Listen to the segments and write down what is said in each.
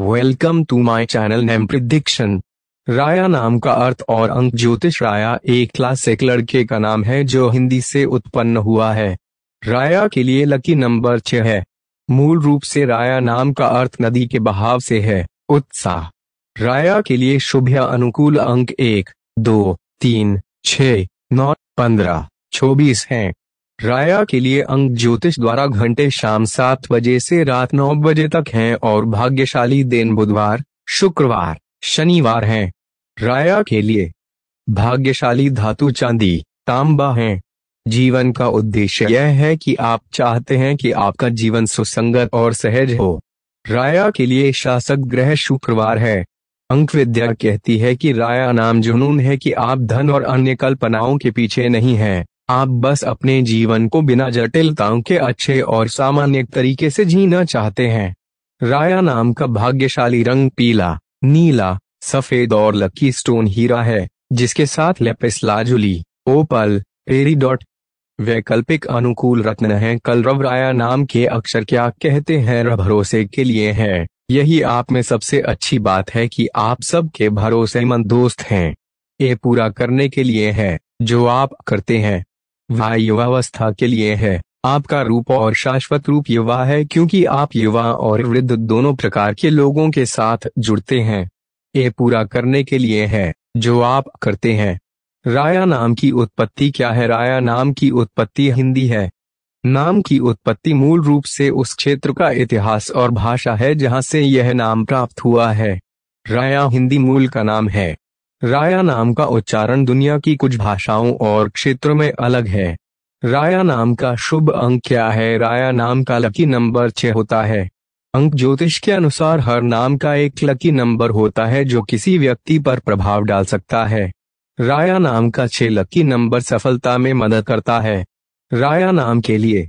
Welcome to my channel name prediction Raya नाम का अर्थ और अंक ज्योतिष राया एक क्लासिक लड़के का नाम है जो हिंदी से उत्पन्न हुआ है राया के लिए लकी नंबर छह है मूल रूप से राया नाम का अर्थ नदी के बहाव से है उत्साह राया के लिए शुभ या अनुकूल अंक एक दो तीन छ नौ पंद्रह चौबीस हैं। राया के लिए अंक ज्योतिष द्वारा घंटे शाम सात बजे से रात नौ बजे तक हैं और भाग्यशाली दिन बुधवार शुक्रवार शनिवार हैं। राया के लिए भाग्यशाली धातु चांदी तांबा हैं। जीवन का उद्देश्य यह है कि आप चाहते हैं कि आपका जीवन सुसंगत और सहज हो राया के लिए शासक ग्रह शुक्रवार है अंक विद्या कहती है कि राया नाम जुनून है कि आप धन और अन्य कल्पनाओं के पीछे नहीं हैं आप बस अपने जीवन को बिना जटिलताओं के अच्छे और सामान्य तरीके से जीना चाहते हैं राया नाम का भाग्यशाली रंग पीला नीला सफेद और लकी स्टोन हीरा है जिसके साथ लेपिस लाजुली ओपल पेरीडॉट वैकल्पिक अनुकूल रत्न है कलरव राया नाम के अक्षर क्या कहते हैं भरोसे के लिए है यही आप में सबसे अच्छी बात है कि आप सबके भरोसेमंद दोस्त हैं ये पूरा करने के लिए है जो आप करते हैं वह युवावस्था के लिए है आपका रूप और शाश्वत रूप युवा है क्योंकि आप युवा और वृद्ध दोनों प्रकार के लोगों के साथ जुड़ते हैं ये पूरा करने के लिए है जो आप करते हैं राया नाम की उत्पत्ति क्या है राया नाम की उत्पत्ति हिंदी है नाम की उत्पत्ति मूल रूप से उस क्षेत्र का इतिहास और भाषा है जहां से यह नाम प्राप्त हुआ है राया हिंदी मूल का नाम है राया नाम का उच्चारण दुनिया की कुछ भाषाओं और क्षेत्रों में अलग है राया नाम का शुभ अंक क्या है राया नाम का लकी नंबर छ होता है अंक ज्योतिष के अनुसार हर नाम का एक लकी नंबर होता है जो किसी व्यक्ति पर प्रभाव डाल सकता है राया नाम का छह लकी नंबर सफलता में मदद करता है राया नाम के लिए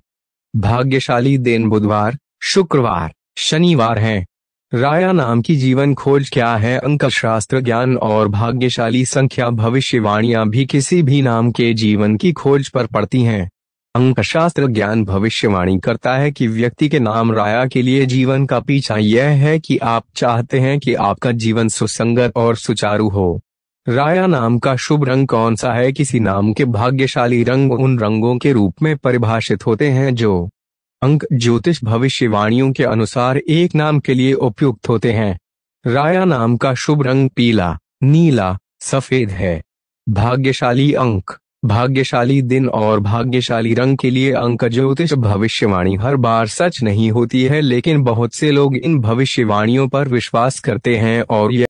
भाग्यशाली दिन बुधवार शुक्रवार शनिवार हैं। राया नाम की जीवन खोज क्या है अंक शास्त्र ज्ञान और भाग्यशाली संख्या भविष्यवाणियां भी किसी भी नाम के जीवन की खोज पर पड़ती हैं अंक शास्त्र ज्ञान भविष्यवाणी करता है कि व्यक्ति के नाम राया के लिए जीवन का पीछा यह है कि आप चाहते हैं कि आपका जीवन सुसंगत और सुचारू हो राया नाम का शुभ रंग कौन सा है किसी नाम के भाग्यशाली रंग उन रंगों के रूप में परिभाषित होते हैं जो अंक ज्योतिष भविष्यवाणियों के अनुसार एक नाम के लिए उपयुक्त होते हैं राया नाम का शुभ रंग पीला नीला सफेद है भाग्यशाली अंक भाग्यशाली दिन और भाग्यशाली रंग के लिए अंक ज्योतिष भविष्यवाणी हर बार सच नहीं होती है लेकिन बहुत से लोग इन भविष्यवाणियों पर विश्वास करते हैं और यह